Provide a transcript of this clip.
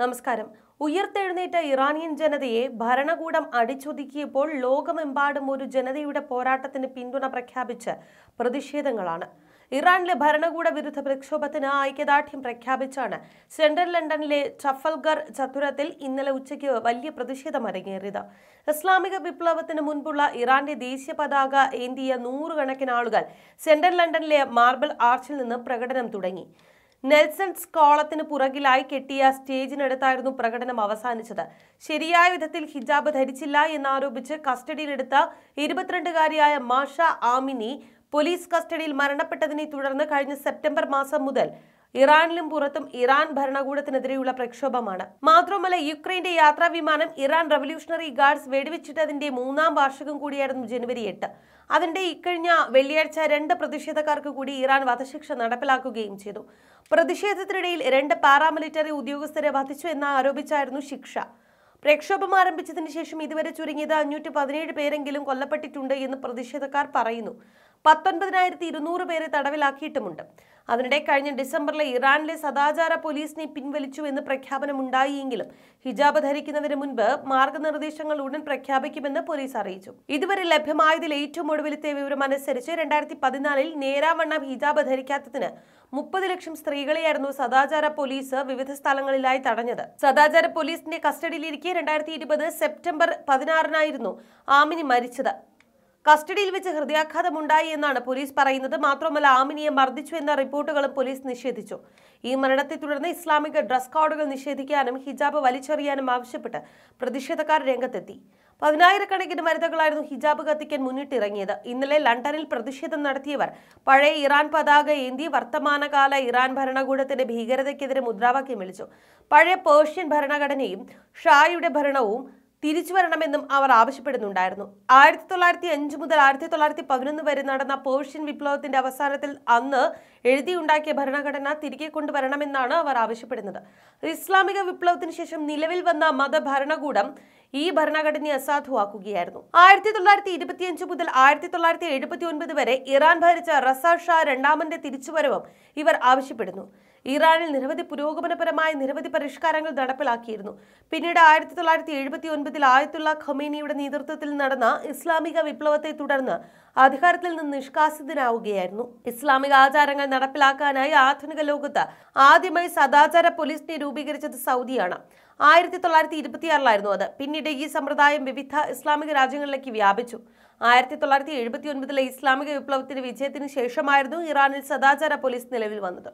നമസ്കാരം ഉയർത്തെഴുന്നേറ്റ ഇറാനിയൻ ജനതയെ ഭരണകൂടം അടിച്ചൊതുക്കിയപ്പോൾ ലോകമെമ്പാടും ഒരു ജനതയുടെ പോരാട്ടത്തിന് പിന്തുണ പ്രഖ്യാപിച്ച് പ്രതിഷേധങ്ങളാണ് ഇറാനിലെ ഭരണകൂട വിരുദ്ധ പ്രക്ഷോഭത്തിന് ഐക്യദാർഢ്യം പ്രഖ്യാപിച്ചാണ് സെൻട്രൽ ലണ്ടനിലെ ചഫൽഗർ ചതുരത്തിൽ ഇന്നലെ ഉച്ചയ്ക്ക് വലിയ പ്രതിഷേധം അരങ്ങേറിയത് ഇസ്ലാമിക വിപ്ലവത്തിന് മുൻപുള്ള ഇറാന്റെ ദേശീയ പതാക ഏന്തിയ നൂറുകണക്കിന് ആളുകൾ സെൻട്രൽ ലണ്ടനിലെ മാർബിൾ ആർച്ചിൽ നിന്ന് പ്രകടനം തുടങ്ങി നെൽസൺ സ്കോളത്തിന് പുറകിലായി കെട്ടിയ സ്റ്റേജിനടുത്തായിരുന്നു പ്രകടനം അവസാനിച്ചത് ശരിയായ വിധത്തിൽ ഹിജാബ് ധരിച്ചില്ല എന്നാരോപിച്ച് കസ്റ്റഡിയിലെടുത്ത ഇരുപത്തിരണ്ടുകാരിയായ മാഷ ആമിനി പോലീസ് കസ്റ്റഡിയിൽ മരണപ്പെട്ടതിനെ തുടർന്ന് കഴിഞ്ഞ സെപ്റ്റംബർ മാസം മുതൽ ഇറാനിലും പുറത്തും ഇറാൻ ഭരണകൂടത്തിനെതിരെയുള്ള പ്രക്ഷോഭമാണ് മാത്രമല്ല യുക്രൈന്റെ യാത്രാ വിമാനം ഇറാൻ റവല്യൂഷണറി ഗാർഡ്സ് വെടിവെച്ചിട്ടതിന്റെ മൂന്നാം വാർഷികം കൂടിയായിരുന്നു ജനുവരി എട്ട് അതിന്റെ ഇക്കഴിഞ്ഞ വെള്ളിയാഴ്ച രണ്ട് പ്രതിഷേധക്കാർക്ക് കൂടി ഇറാൻ വധശിക്ഷ നടപ്പിലാക്കുകയും ചെയ്തു പ്രതിഷേധത്തിനിടയിൽ രണ്ട് പാരാമിലിറ്ററി ഉദ്യോഗസ്ഥരെ വധിച്ചു എന്ന് ആരോപിച്ചായിരുന്നു ശിക്ഷ പ്രക്ഷോഭം ആരംഭിച്ചതിന് ശേഷം ഇതുവരെ ചുരുങ്ങിയത് അഞ്ഞൂറ്റി പതിനേഴ് പേരെങ്കിലും കൊല്ലപ്പെട്ടിട്ടുണ്ട് എന്ന് പ്രതിഷേധക്കാർ പറയുന്നു പത്തൊൻപതിനായിരത്തി ഇരുന്നൂറ് പേരെ തടവിലാക്കിയിട്ടുമുണ്ട് അതിനിടെ കഴിഞ്ഞ ഡിസംബറിലെ ഇറാനിലെ സദാചാര പോലീസിനെ പിൻവലിച്ചു എന്ന് പ്രഖ്യാപനമുണ്ടായിയെങ്കിലും ഹിജാബ് ധരിക്കുന്നതിന് മുൻപ് മാർഗനിർദ്ദേശങ്ങൾ ഉടൻ പ്രഖ്യാപിക്കുമെന്ന് പോലീസ് അറിയിച്ചു ഇതുവരെ ലഭ്യമായതിൽ ഏറ്റവും ഒടുവിലത്തെ വിവരമനുസരിച്ച് രണ്ടായിരത്തി പതിനാലിൽ നേരാവണ്ണം ഹിജാബ് ധരിക്കാത്തതിന് മുപ്പത് ലക്ഷം സ്ത്രീകളെയായിരുന്നു സദാചാര പോലീസ് വിവിധ സ്ഥലങ്ങളിലായി തടഞ്ഞത് സദാചാര പോലീസിന്റെ കസ്റ്റഡിയിലിരിക്കെ രണ്ടായിരത്തി ഇരുപത് സെപ്റ്റംബർ പതിനാറിനായിരുന്നു ആമിനി മരിച്ചത് കസ്റ്റഡിയിൽ വെച്ച് ഹൃദയാഘാതമുണ്ടായി എന്നാണ് പോലീസ് പറയുന്നത് മാത്രമല്ല ആമിനിയെ മർദ്ദിച്ചു എന്ന റിപ്പോർട്ടുകളും പോലീസ് നിഷേധിച്ചു ഈ മരണത്തെ തുടർന്ന് ഇസ്ലാമിക ഡ്രസ് കോഡുകൾ നിഷേധിക്കാനും ഹിജാബ് വലിച്ചെറിയാനും ആവശ്യപ്പെട്ട് പ്രതിഷേധക്കാർ രംഗത്തെത്തി പതിനായിരക്കണക്കിന് വനിതകളായിരുന്നു ഹിജാബ് കത്തിക്കാൻ മുന്നിട്ടിറങ്ങിയത് ഇന്നലെ ലണ്ടനിൽ പ്രതിഷേധം നടത്തിയവർ പഴയ ഇറാൻ പതാക ഏന്തി വർത്തമാനകാല ഇറാൻ ഭരണകൂടത്തിന്റെ ഭീകരതയ്ക്കെതിരെ മുദ്രാവാക്യം വിളിച്ചു പഴയ പേർഷ്യൻ ഭരണഘടനയും ഷായുടെ ഭരണവും തിരിച്ചു വരണമെന്നും അവർ ആവശ്യപ്പെടുന്നുണ്ടായിരുന്നു ആയിരത്തി തൊള്ളായിരത്തി അഞ്ച് മുതൽ ആയിരത്തി തൊള്ളായിരത്തി പതിനൊന്ന് വരെ നടന്ന പേർഷ്യൻ വിപ്ലവത്തിന്റെ അവസാനത്തിൽ അന്ന് എഴുതിയുണ്ടാക്കിയ ഭരണഘടന തിരികെ കൊണ്ടുവരണമെന്നാണ് അവർ ആവശ്യപ്പെടുന്നത് ഇസ്ലാമിക വിപ്ലവത്തിന് ശേഷം നിലവിൽ വന്ന മതഭരണകൂടം ഈ ഭരണഘടനയെ അസാധുവാക്കുകയായിരുന്നു ആയിരത്തി തൊള്ളായിരത്തി ഇരുപത്തിയഞ്ച് മുതൽ ആയിരത്തി തൊള്ളായിരത്തി എഴുപത്തി ഒൻപത് വരെ ഇറാൻ ഭരിച്ച റസാ ഷാ രണ്ടാമന്റെ തിരിച്ചുവരവും ഇവർ ആവശ്യപ്പെടുന്നു ഇറാനിൽ നിരവധി പുരോഗമനപരമായ നിരവധി പരിഷ്കാരങ്ങൾ നടപ്പിലാക്കിയിരുന്നു പിന്നീട് ആയിരത്തി തൊള്ളായിരത്തി എഴുപത്തി ഒൻപതിൽ ആയത്തുള്ള ഖമീനിയുടെ നേതൃത്വത്തിൽ നടന്ന ഇസ്ലാമിക വിപ്ലവത്തെ തുടർന്ന് അധികാരത്തിൽ നിന്ന് നിഷ്കാസിതനാവുകയായിരുന്നു ഇസ്ലാമിക ആചാരങ്ങൾ നടപ്പിലാക്കാനായി ആധുനിക ലോകത്ത് ആദ്യമായി സദാചാര പോലീസിനെ രൂപീകരിച്ചത് സൗദിയാണ് ആയിരത്തി തൊള്ളായിരത്തി ഇരുപത്തിയാറിലായിരുന്നു അത് പിന്നീട് ഈ സമ്പ്രദായം വിവിധ ഇസ്ലാമിക രാജ്യങ്ങളിലേക്ക് വ്യാപിച്ചു ആയിരത്തി തൊള്ളായിരത്തി എഴുപത്തി ഒൻപതിലെ ഇസ്ലാമിക വിപ്ലവത്തിന്റെ വിജയത്തിന് ശേഷമായിരുന്നു ഇറാനിൽ സദാചാര പോലീസ് നിലവിൽ വന്നത്